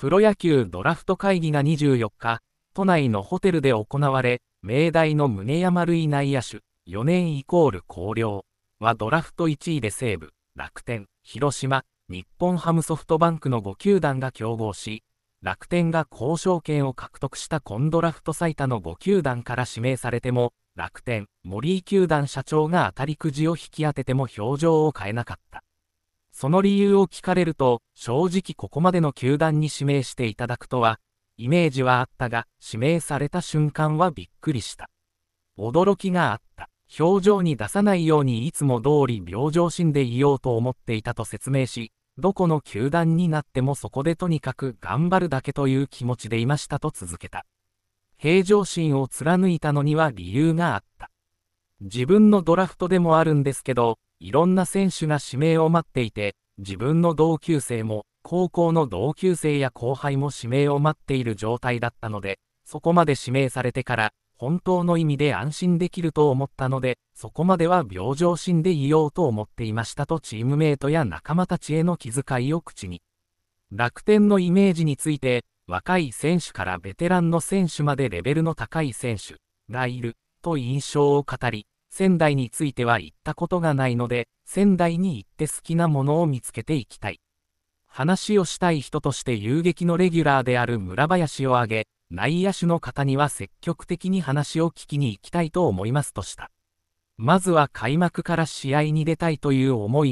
プロ野球ドラフト会議が24日、都内のホテルで行われ、明大の宗山類内野手、4年イコール広陵はドラフト1位で西武、楽天、広島、日本ハムソフトバンクの5球団が競合し、楽天が交渉権を獲得したコンドラフト最多の5球団から指名されても、楽天、森井球団社長が当たりくじを引き当てても表情を変えなかった。その理由を聞かれると、正直ここまでの球団に指名していただくとは、イメージはあったが、指名された瞬間はびっくりした。驚きがあった。表情に出さないようにいつも通り病状心でいようと思っていたと説明し、どこの球団になってもそこでとにかく頑張るだけという気持ちでいましたと続けた。平常心を貫いたのには理由があった。自分のドラフトでもあるんですけど、いろんな選手が指名を待っていて、自分の同級生も、高校の同級生や後輩も指名を待っている状態だったので、そこまで指名されてから、本当の意味で安心できると思ったので、そこまでは病状心でいようと思っていましたとチームメイトや仲間たちへの気遣いを口に。楽天のイメージについて、若い選手からベテランの選手までレベルの高い選手がいると印象を語り、仙台については行ったことがないので、仙台に行って好きなものを見つけていきたい。話をしたい人として遊撃のレギュラーである村林を挙げ、内野手の方には積極的に話を聞きに行きたいと思いますとした。まずは開幕から試合に出たいという思い